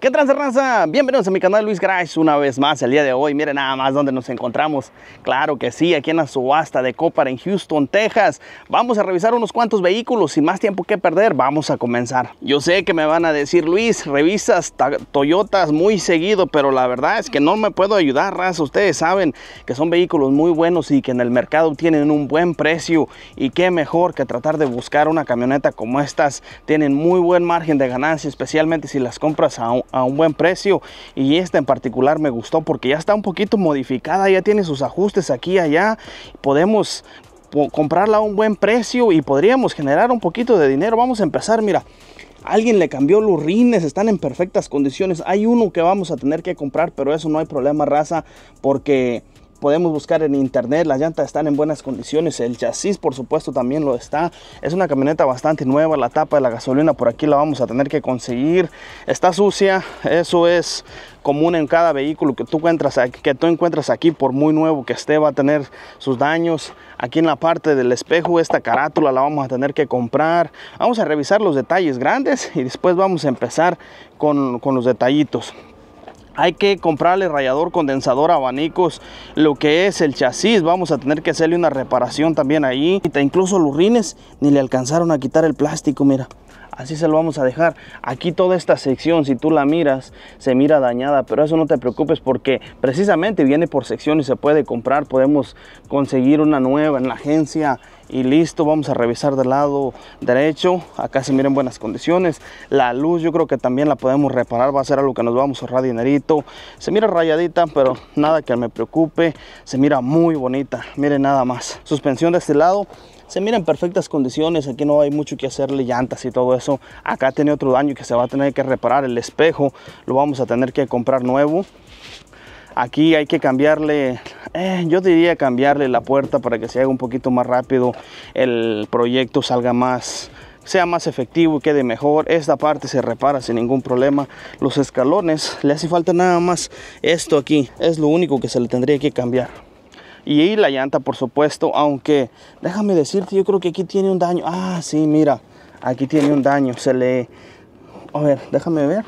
¿Qué tal raza? Bienvenidos a mi canal Luis Garage una vez más el día de hoy. Miren nada más dónde nos encontramos. Claro que sí, aquí en la subasta de Copar en Houston, Texas. Vamos a revisar unos cuantos vehículos. y más tiempo que perder, vamos a comenzar. Yo sé que me van a decir, Luis, revisas Toyotas muy seguido, pero la verdad es que no me puedo ayudar, raza. Ustedes saben que son vehículos muy buenos y que en el mercado tienen un buen precio. Y qué mejor que tratar de buscar una camioneta como estas. Tienen muy buen margen de ganancia, especialmente si las compras a un a un buen precio y esta en particular me gustó porque ya está un poquito modificada, ya tiene sus ajustes aquí y allá. Podemos comprarla a un buen precio y podríamos generar un poquito de dinero. Vamos a empezar, mira. Alguien le cambió los rines, están en perfectas condiciones. Hay uno que vamos a tener que comprar, pero eso no hay problema, raza, porque podemos buscar en internet, las llantas están en buenas condiciones, el chasis por supuesto también lo está, es una camioneta bastante nueva, la tapa de la gasolina por aquí la vamos a tener que conseguir, está sucia, eso es común en cada vehículo que tú encuentras aquí, que tú encuentras aquí por muy nuevo que esté va a tener sus daños, aquí en la parte del espejo esta carátula la vamos a tener que comprar, vamos a revisar los detalles grandes y después vamos a empezar con, con los detallitos hay que comprarle rayador, condensador, abanicos, lo que es el chasis, vamos a tener que hacerle una reparación también ahí. Incluso los rines ni le alcanzaron a quitar el plástico, mira. Así se lo vamos a dejar. Aquí toda esta sección, si tú la miras, se mira dañada, pero eso no te preocupes porque precisamente viene por sección y se puede comprar. Podemos conseguir una nueva en la agencia y listo. Vamos a revisar del lado derecho. Acá se mira en buenas condiciones. La luz yo creo que también la podemos reparar. Va a ser algo que nos vamos a ahorrar dinerito. Se mira rayadita, pero nada que me preocupe. Se mira muy bonita. Miren nada más. Suspensión de este lado se mira en perfectas condiciones, aquí no hay mucho que hacerle llantas y todo eso. Acá tiene otro daño que se va a tener que reparar, el espejo lo vamos a tener que comprar nuevo. Aquí hay que cambiarle, eh, yo diría cambiarle la puerta para que se haga un poquito más rápido, el proyecto salga más, sea más efectivo y quede mejor. Esta parte se repara sin ningún problema. Los escalones, le hace falta nada más esto aquí. Es lo único que se le tendría que cambiar y la llanta por supuesto aunque déjame decirte yo creo que aquí tiene un daño ah sí mira aquí tiene un daño se le a ver déjame ver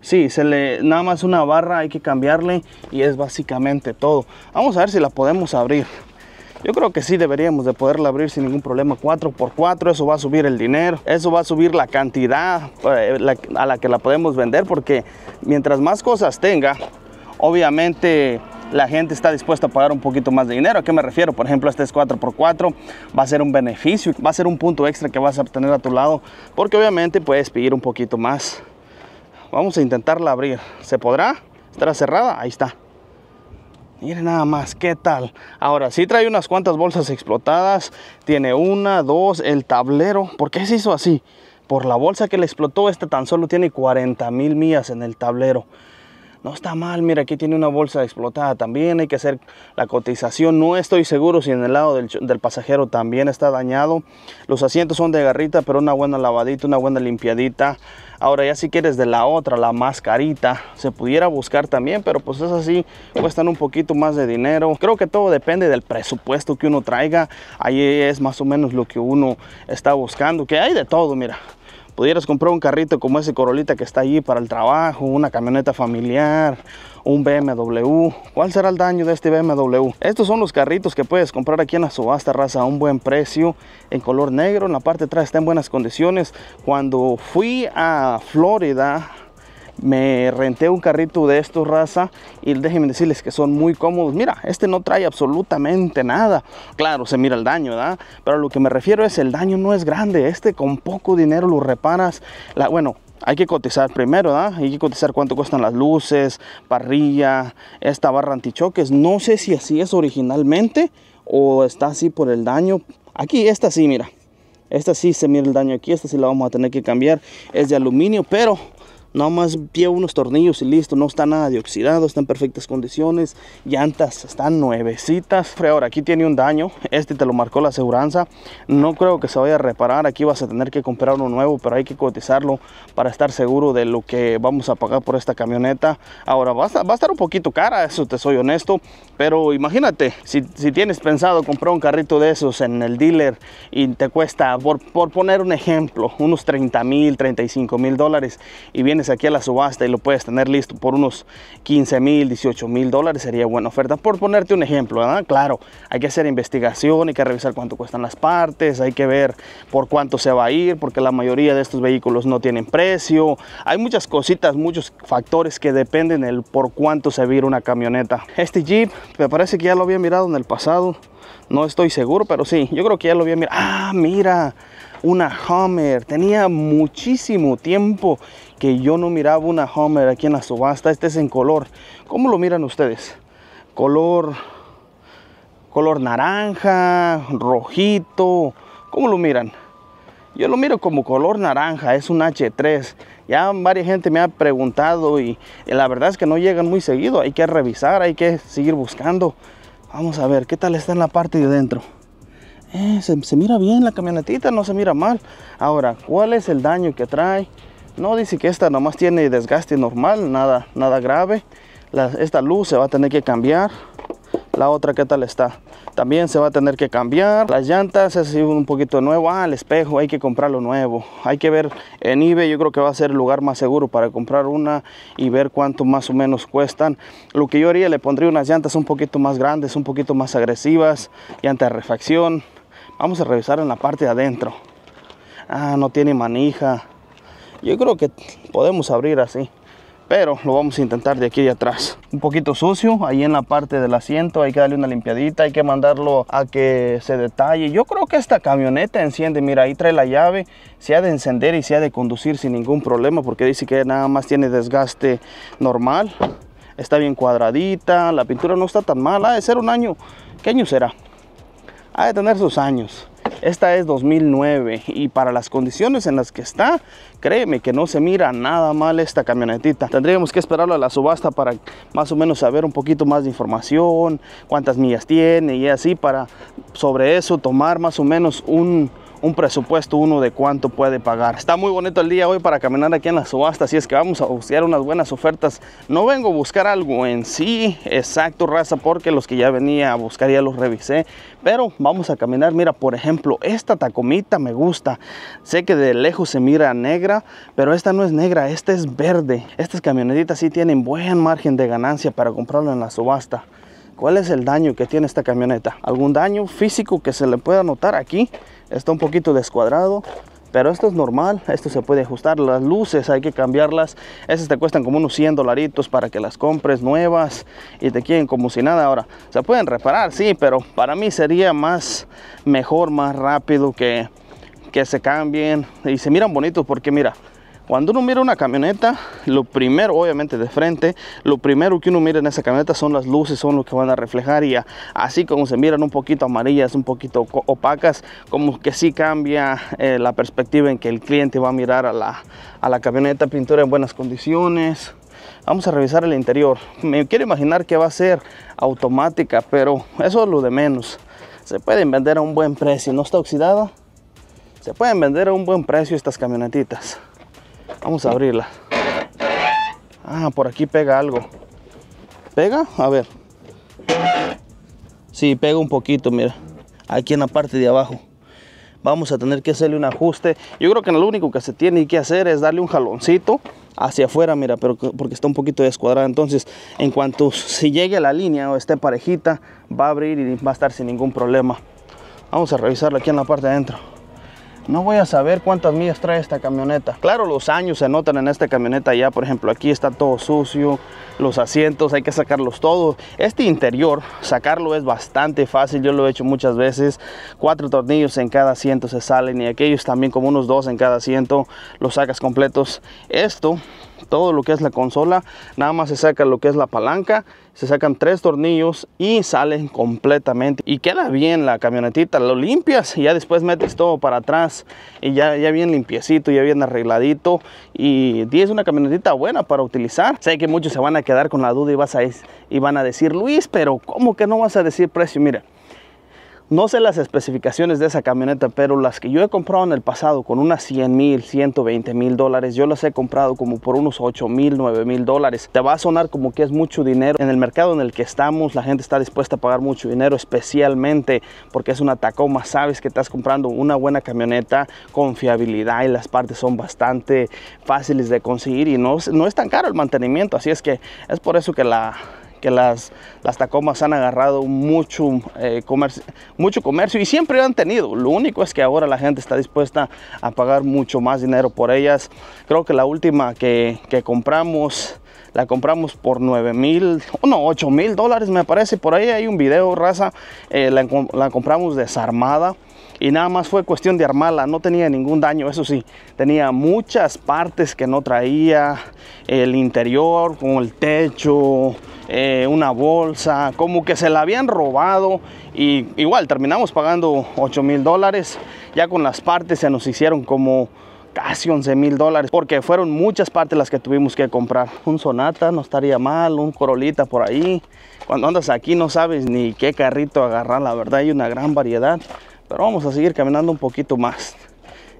Sí, se le nada más una barra hay que cambiarle y es básicamente todo. Vamos a ver si la podemos abrir. Yo creo que sí deberíamos de poderla abrir sin ningún problema 4x4, eso va a subir el dinero, eso va a subir la cantidad eh, a la que la podemos vender porque mientras más cosas tenga, obviamente la gente está dispuesta a pagar un poquito más de dinero. ¿A qué me refiero? Por ejemplo, este es 4x4, va a ser un beneficio, va a ser un punto extra que vas a obtener a tu lado, porque obviamente puedes pedir un poquito más. Vamos a intentarla abrir. ¿Se podrá? ¿Estará cerrada? Ahí está. Miren nada más, ¿qué tal? Ahora, sí trae unas cuantas bolsas explotadas. Tiene una, dos, el tablero. ¿Por qué se hizo así? Por la bolsa que le explotó, esta tan solo tiene 40 mil millas en el tablero no está mal, mira, aquí tiene una bolsa explotada, también hay que hacer la cotización, no estoy seguro si en el lado del, pasajero también está dañado, los asientos son de garrita, pero una buena lavadita, una buena limpiadita, ahora ya si quieres de la otra, la mascarita, se pudiera buscar también, pero pues es así, cuestan un poquito más de dinero, creo que todo depende del presupuesto que uno traiga, ahí es más o menos lo que uno está buscando, que hay de todo, mira, pudieras comprar un carrito como ese Corolita que está allí para el trabajo, una camioneta familiar, un BMW. ¿Cuál será el daño de este BMW? Estos son los carritos que puedes comprar aquí en la subasta raza a un buen precio, en color negro, en la parte de atrás está en buenas condiciones. Cuando fui a Florida me renté un carrito de estos raza y déjenme decirles que son muy cómodos mira este no trae absolutamente nada claro se mira el daño ¿verdad? pero lo que me refiero es el daño no es grande este con poco dinero lo reparas bueno hay que cotizar primero, ¿verdad? Hay que cotizar cuánto cuestan las luces, parrilla, esta barra antichoques. No sé si así es originalmente o está así por el daño. Aquí, esta sí, mira. Esta sí se mira el daño aquí, esta sí la vamos a tener que cambiar. Es de aluminio, pero Nada más pie unos tornillos y listo, no está nada de oxidado, está en perfectas condiciones. Llantas están nuevecitas. Ahora aquí tiene un daño, este te lo marcó la aseguranza. No creo que se vaya a reparar, aquí vas a tener que comprar uno nuevo, pero hay que cotizarlo para estar seguro de lo que vamos a pagar por esta camioneta. Ahora va a, estar un poquito cara, eso te soy honesto, pero imagínate, si, tienes pensado comprar un carrito de esos en el dealer y te cuesta, por, por poner un ejemplo, unos 30 mil, 35 mil dólares y vienes aquí a la subasta y lo puedes tener listo por unos 15 mil, 18 mil dólares, sería buena oferta. Por ponerte un ejemplo, Claro, hay que hacer investigación, hay que revisar cuánto cuestan las partes, hay que ver por cuánto se va a ir, porque la mayoría de estos vehículos no tienen precio. Hay muchas cositas, muchos factores que dependen del por cuánto se va una camioneta. Este Jeep, me parece que ya lo había mirado en el pasado. No estoy seguro, pero sí, yo creo que ya lo había mirado. ¡Ah, mira! una Hummer. Tenía muchísimo tiempo que yo no miraba una Hummer aquí en la subasta. Este es en color. ¿Cómo lo miran ustedes? Color, color naranja, rojito. ¿Cómo lo miran? Yo lo miro como color naranja, es un H3. Ya varias gente me ha preguntado y, y, la verdad es que no llegan muy seguido. Hay que revisar, hay que seguir buscando. Vamos a ver qué tal está en la parte de dentro. Eh, se, mira bien la camionetita, no se mira mal. Ahora, ¿cuál es el daño que trae? No dice que esta nomás tiene desgaste normal, nada, nada grave. esta luz se va a tener que cambiar. La otra, ¿qué tal está? También se va a tener que cambiar. Las llantas es un poquito nuevo. Ah, el espejo, hay que comprarlo nuevo. Hay que ver en ibe. yo creo que va a ser el lugar más seguro para comprar una y ver cuánto más o menos cuestan. Lo que yo haría, le pondría unas llantas un poquito más grandes, un poquito más agresivas, Llantas de refacción. Vamos a revisar en la parte de adentro. Ah, no tiene manija. Yo creo que podemos abrir así. Pero lo vamos a intentar de aquí de atrás. Un poquito sucio, ahí en la parte del asiento hay que darle una limpiadita, hay que mandarlo a que se detalle. Yo creo que esta camioneta enciende, mira, ahí trae la llave, se ha de encender y se ha de conducir sin ningún problema porque dice que nada más tiene desgaste normal. Está bien cuadradita, la pintura no está tan mala, de ser un año. ¿Qué año será? ha de tener sus años. Esta es 2009 y para las condiciones en las que está, créeme que no se mira nada mal esta camionetita. Tendríamos que esperarlo a la subasta para más o menos saber un poquito más de información, cuántas millas tiene y así para sobre eso tomar más o menos un, un presupuesto uno de cuánto puede pagar. Está muy bonito el día hoy para caminar aquí en la subasta, así es que vamos a buscar unas buenas ofertas. No vengo a buscar algo en sí, exacto raza, porque los que ya venía a buscar ya los revisé, pero vamos a caminar. Mira, por ejemplo, esta tacomita me gusta. Sé que de lejos se mira negra, pero esta no es negra, esta es verde. Estas camionetitas sí tienen buen margen de ganancia para comprarlo en la subasta cuál es el daño que tiene esta camioneta. Algún daño físico que se le pueda notar aquí. Está un poquito descuadrado. Pero esto es normal, esto se puede ajustar, las luces hay que cambiarlas, esas te cuestan como unos 100 dolaritos para que las compres nuevas y te quieren como si nada. Ahora, se pueden reparar, sí, pero para mí sería más mejor, más rápido que, que se cambien y se miran bonitos porque mira, cuando uno mira una camioneta, lo primero, obviamente de frente, lo primero que uno mira en esa camioneta son las luces, son lo que van a reflejar y así como se miran un poquito amarillas, un poquito opacas, como que sí cambia eh, la perspectiva en que el cliente va a mirar a la, a la camioneta, pintura en buenas condiciones. Vamos a revisar el interior. Me quiero imaginar que va a ser automática, pero eso es lo de menos. Se pueden vender a un buen precio, no está oxidado Se pueden vender a un buen precio estas camionetitas. Vamos a abrirla. Ah, por aquí pega algo. ¿Pega? A ver. Sí, pega un poquito, mira. Aquí en la parte de abajo. Vamos a tener que hacerle un ajuste. Yo creo que lo único que se tiene que hacer es darle un jaloncito hacia afuera, mira, pero porque está un poquito descuadrada. Entonces, en cuanto si llegue a la línea o esté parejita, va a abrir y va a estar sin ningún problema. Vamos a revisarlo aquí en la parte de adentro no voy a saber cuántas millas trae esta camioneta. Claro, los años se notan en esta camioneta ya, por ejemplo, aquí está todo sucio, los asientos hay que sacarlos todos. Este interior, sacarlo es bastante fácil, yo lo he hecho muchas veces. Cuatro tornillos en cada asiento se salen y aquellos también como unos dos en cada asiento, los sacas completos. Esto todo lo que es la consola nada más se saca lo que es la palanca se sacan tres tornillos y salen completamente y queda bien la camionetita lo limpias y ya después metes todo para atrás y ya, ya bien limpiecito ya bien arregladito y es una camionetita buena para utilizar sé que muchos se van a quedar con la duda y vas a y van a decir Luis pero cómo que no vas a decir precio mira no sé las especificaciones de esa camioneta, pero las que yo he comprado en el pasado con unas 100 mil, 120 mil dólares, yo las he comprado como por unos 8 mil, 9 mil dólares. Te va a sonar como que es mucho dinero. En el mercado en el que estamos, la gente está dispuesta a pagar mucho dinero, especialmente porque es una Tacoma. Sabes que estás comprando una buena camioneta con fiabilidad y las partes son bastante fáciles de conseguir y no, no es tan caro el mantenimiento. Así es que es por eso que la que las, las Tacomas han agarrado mucho, eh, comercio, mucho comercio y siempre lo han tenido. Lo único es que ahora la gente está dispuesta a pagar mucho más dinero por ellas. Creo que la última que, compramos, la compramos por 9 mil, no, 8 mil dólares me parece. Por ahí hay un video, raza, eh, la compramos desarmada y nada más fue cuestión de armarla, no tenía ningún daño, eso sí, tenía muchas partes que no traía, el interior con el techo, eh, una bolsa, como que se la habían robado y igual terminamos pagando 8 mil dólares, ya con las partes se nos hicieron como casi 11 mil dólares porque fueron muchas partes las que tuvimos que comprar un sonata no estaría mal un corolita por ahí cuando andas aquí no sabes ni qué carrito agarrar la verdad hay una gran variedad pero vamos a seguir caminando un poquito más.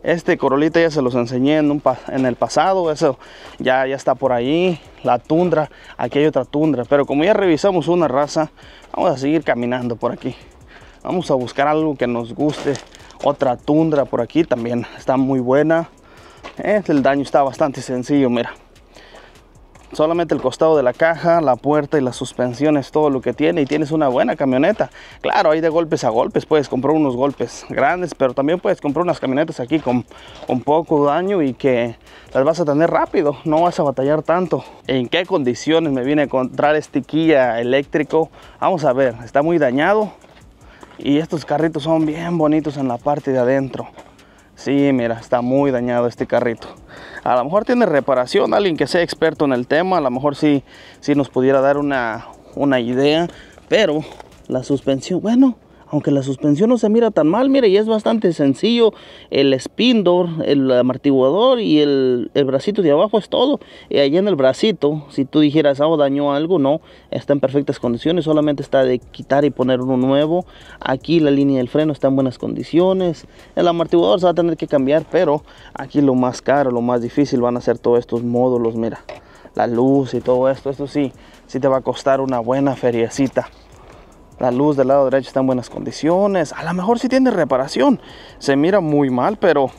Este corolita ya se los enseñé en, en el pasado, eso ya, ya está por ahí. La tundra, aquí hay otra tundra, pero como ya revisamos una raza, vamos a seguir caminando por aquí. Vamos a buscar algo que nos guste. Otra tundra por aquí también está muy buena. Eh, el daño está bastante sencillo, mira solamente el costado de la caja, la puerta y las suspensiones, todo lo que tiene y tienes una buena camioneta. Claro, hay de golpes a golpes, puedes comprar unos golpes grandes, pero también puedes comprar unas camionetas aquí con, un poco daño y que las vas a tener rápido, no vas a batallar tanto. ¿En qué condiciones me viene a encontrar este quilla eléctrico? Vamos a ver, está muy dañado y estos carritos son bien bonitos en la parte de adentro. Sí, mira, está muy dañado este carrito. A lo mejor tiene reparación, alguien que sea experto en el tema, a lo mejor sí, nos pudiera dar una idea, pero la suspensión, bueno, aunque la suspensión no se mira tan mal, mira, y es bastante sencillo, el spin el amortiguador y el, bracito de abajo es todo, y allá en el bracito, si tú dijeras, algo ah, oh, dañó algo, no, está en perfectas condiciones, solamente está de quitar y poner uno nuevo, aquí la línea del freno está en buenas condiciones, el amortiguador se va a tener que cambiar, pero aquí lo más caro, lo más difícil van a ser todos estos módulos, mira, la luz y todo esto, eso sí, sí te va a costar una buena feriecita. La luz del lado derecho está en buenas condiciones. A lo mejor sí tiene reparación. Se mira muy mal, pero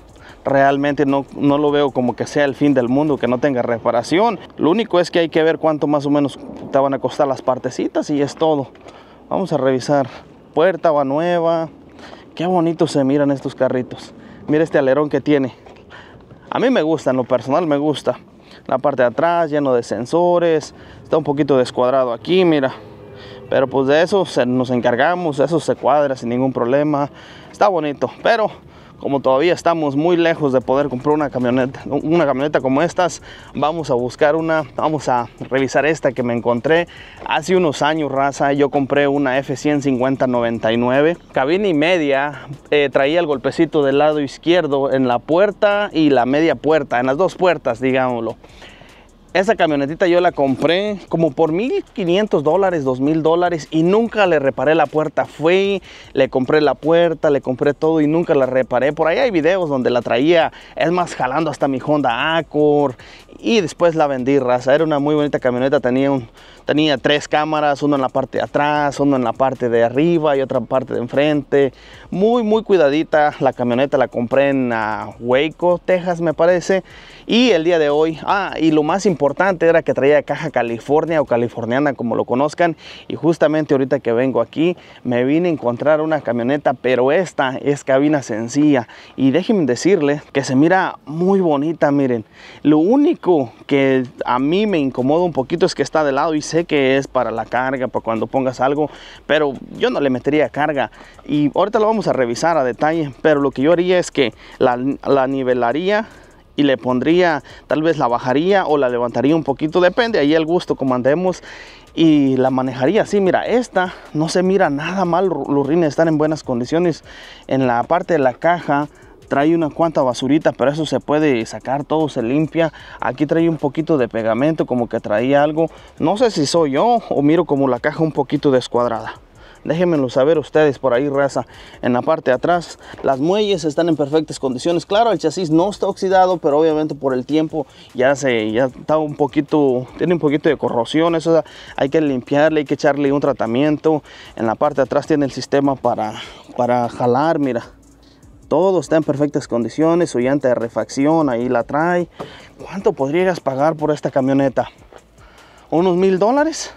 realmente no, lo veo como que sea el fin del mundo que no tenga reparación. Lo único es que hay que ver cuánto más o menos te van a costar las partecitas y es todo. Vamos a revisar. Puerta va nueva. Qué bonito se miran estos carritos. Mira este alerón que tiene. A mí me gusta, en lo personal me gusta. La parte de atrás lleno de sensores. Está un poquito descuadrado aquí, mira. Pero pues de eso nos encargamos, eso se cuadra sin ningún problema. Está bonito, pero como todavía estamos muy lejos de poder comprar una camioneta, una camioneta como estas, vamos a buscar una, vamos a revisar esta que me encontré hace unos años, raza, yo compré una F150-99, cabina y media, eh, traía el golpecito del lado izquierdo en la puerta y la media puerta, en las dos puertas, digámoslo. Esa camionetita yo la compré como por 1.500 dólares, 2.000 dólares y nunca le reparé la puerta. Fui, le compré la puerta, le compré todo y nunca la reparé. Por ahí hay videos donde la traía, es más, jalando hasta mi Honda Accord y después la vendí, raza. Era una muy bonita camioneta, tenía, tenía tres cámaras, uno en la parte de atrás, uno en la parte de arriba y otra parte de enfrente. Muy, muy cuidadita. La camioneta la compré en hueco ah, Texas, me parece. Y el día de hoy, ah, y lo más importante era que traía caja California o californiana, como lo conozcan. Y justamente ahorita que vengo aquí, me vine a encontrar una camioneta, pero esta es cabina sencilla. Y déjenme decirles que se mira muy bonita, miren. Lo único que a mí me incomoda un poquito es que está de lado y sé que es para la carga, para cuando pongas algo, pero yo no le metería carga. Y ahorita lo vamos a revisar a detalle, pero lo que yo haría es que la, la nivelaría y le pondría, tal vez la bajaría o la levantaría un poquito, depende, ahí el gusto como andemos y la manejaría así. Mira, esta no se mira nada mal, los rines están en buenas condiciones. En la parte de la caja trae una cuanta basurita, pero eso se puede sacar todo se limpia aquí trae un poquito de pegamento como que traía algo no sé si soy yo o miro como la caja un poquito descuadrada déjenmelo saber ustedes por ahí raza en la parte de atrás las muelles están en perfectas condiciones claro el chasis no está oxidado pero obviamente por el tiempo ya se ya está un poquito tiene un poquito de corrosión eso hay que limpiarle hay que echarle un tratamiento en la parte de atrás tiene el sistema para para jalar mira todo está en perfectas condiciones, su llanta de refacción, ahí la trae. ¿Cuánto podrías pagar por esta camioneta? ¿Unos mil dólares?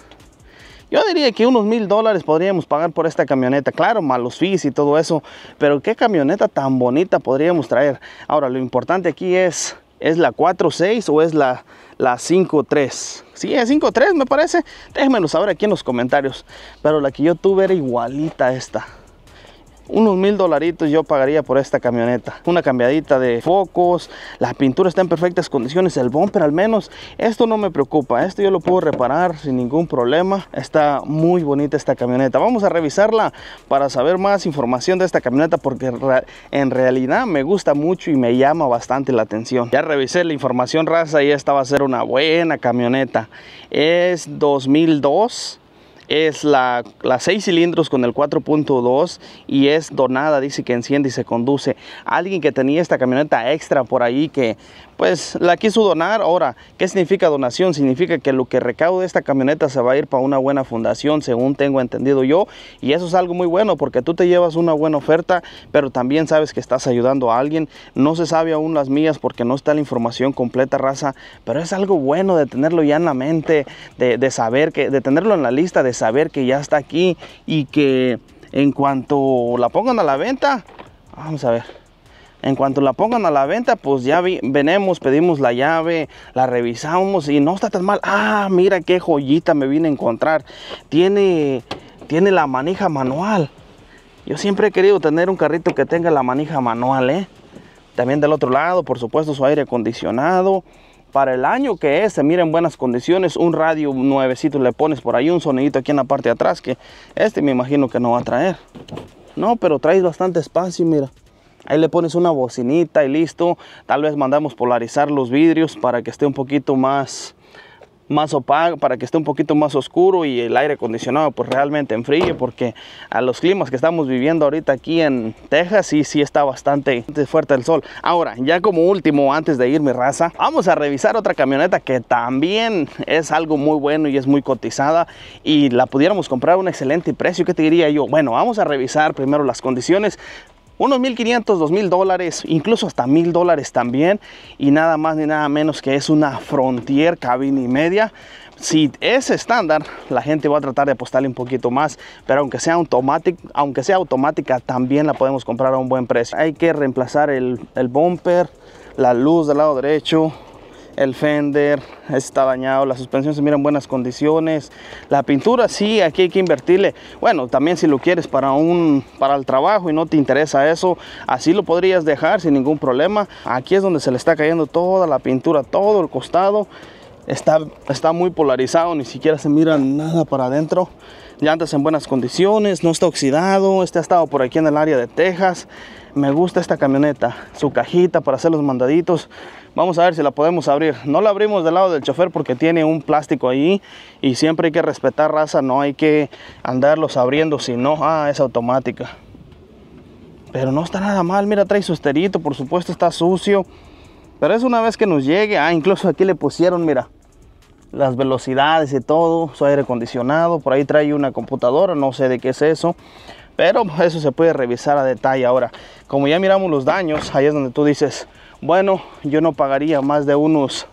Yo diría que unos mil dólares podríamos pagar por esta camioneta. Claro, malos fees y todo eso. Pero qué camioneta tan bonita podríamos traer. Ahora, lo importante aquí es... ¿Es la 4.6 o es la, la 5.3? Sí, es 5.3 me parece. Déjenmelo saber aquí en los comentarios. Pero la que yo tuve era igualita esta unos mil dolaritos yo pagaría por esta camioneta. Una cambiadita de focos, la pintura está en perfectas condiciones, el bumper al menos. Esto no me preocupa, esto yo lo puedo reparar sin ningún problema. Está muy bonita esta camioneta. Vamos a revisarla para saber más información de esta camioneta porque en realidad me gusta mucho y me llama bastante la atención. Ya revisé la información raza y esta va a ser una buena camioneta. Es 2002 es la, 6 cilindros con el 4.2 y es donada, dice que enciende y se conduce. Alguien que tenía esta camioneta extra por ahí que pues la quiso donar. Ahora, ¿qué significa donación? Significa que lo que recaude esta camioneta se va a ir para una buena fundación, según tengo entendido yo. Y eso es algo muy bueno porque tú te llevas una buena oferta, pero también sabes que estás ayudando a alguien. No se sabe aún las mías porque no está la información completa, raza, pero es algo bueno de tenerlo ya en la mente, de, de saber que, de tenerlo en la lista, de saber que ya está aquí y que en cuanto la pongan a la venta, vamos a ver. En cuanto la pongan a la venta, pues ya venimos, venemos, pedimos la llave, la revisamos y no está tan mal. Ah, mira qué joyita me vine a encontrar. Tiene, tiene la manija manual. Yo siempre he querido tener un carrito que tenga la manija manual, ¿eh? También del otro lado, por supuesto, su aire acondicionado. Para el año que es, se mira en buenas condiciones. Un radio nuevecito le pones por ahí, un sonidito aquí en la parte de atrás, que este me imagino que no va a traer. No, pero traes bastante espacio, mira. Ahí le pones una bocinita y listo. Tal vez mandamos polarizar los vidrios para que esté un poquito más más opaco, para que esté un poquito más oscuro y el aire acondicionado pues realmente enfríe porque a los climas que estamos viviendo ahorita aquí en Texas sí, sí está bastante fuerte el sol. Ahora, ya como último, antes de ir mi raza, vamos a revisar otra camioneta que también es algo muy bueno y es muy cotizada y la pudiéramos comprar a un excelente precio. ¿Qué te diría yo? Bueno, vamos a revisar primero las condiciones unos 1500, 2000 dólares, incluso hasta 1000 dólares también. Y nada más ni nada menos que es una Frontier cabina y media. Si es estándar, la gente va a tratar de apostarle un poquito más, pero aunque sea, automática, aunque sea automática, también la podemos comprar a un buen precio. Hay que reemplazar el, el bumper, la luz del lado derecho, el fender está dañado, la suspensión se mira en buenas condiciones, la pintura sí, aquí hay que invertirle. Bueno, también si lo quieres para un para el trabajo y no te interesa eso, así lo podrías dejar sin ningún problema. Aquí es donde se le está cayendo toda la pintura, todo el costado. Está, está muy polarizado, ni siquiera se mira nada para adentro. Llantas en buenas condiciones, no está oxidado, este ha estado por aquí en el área de Texas. Me gusta esta camioneta, su cajita para hacer los mandaditos, Vamos a ver si la podemos abrir. No la abrimos del lado del chofer porque tiene un plástico ahí y siempre hay que respetar raza, no hay que andarlos abriendo, si no, ah, es automática. Pero no está nada mal, mira, trae su esterito, por supuesto está sucio. Pero es una vez que nos llegue, ah, incluso aquí le pusieron, mira, las velocidades y todo, su aire acondicionado, por ahí trae una computadora, no sé de qué es eso, pero eso se puede revisar a detalle ahora. Como ya miramos los daños, ahí es donde tú dices, bueno, yo no pagaría más de unos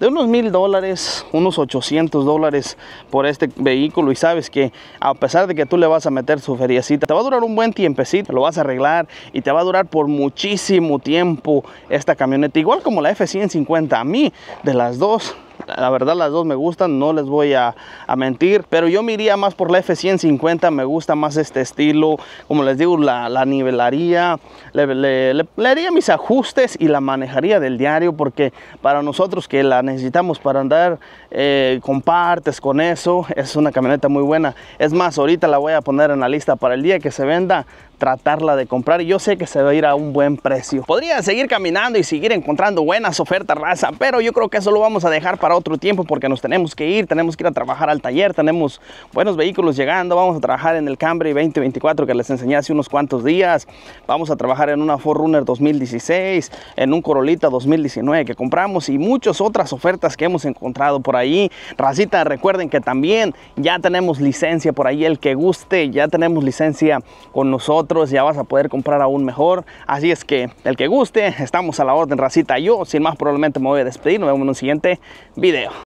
de unos mil dólares, unos 800 dólares por este vehículo y sabes que a pesar de que tú le vas a meter su feriecita, te va a durar un buen tiempecito, lo vas a arreglar y te va a durar por muchísimo tiempo esta camioneta, igual como la F-150 a mí, de las dos la verdad las dos me gustan, no les voy a, mentir. Pero yo me iría más por la F150, me gusta más este estilo. Como les digo, la, nivelaría, le, haría mis ajustes y la manejaría del diario. Porque para nosotros que la necesitamos para andar eh, con partes, con eso, es una camioneta muy buena. Es más, ahorita la voy a poner en la lista para el día que se venda tratarla de comprar. Yo sé que se va a ir a un buen precio. Podría seguir caminando y seguir encontrando buenas ofertas, raza, pero yo creo que eso lo vamos a dejar para otro tiempo porque nos tenemos que ir, tenemos que ir a trabajar al taller, tenemos buenos vehículos llegando, vamos a trabajar en el Camry 2024 que les enseñé hace unos cuantos días, vamos a trabajar en una Ford 2016, en un Corolita 2019 que compramos y muchas otras ofertas que hemos encontrado por ahí. Racita, recuerden que también ya tenemos licencia por ahí, el que guste, ya tenemos licencia con nosotros ya vas a poder comprar aún mejor. Así es que el que guste, estamos a la orden, racita. Yo, sin más, probablemente me voy a despedir. Nos vemos en un siguiente video.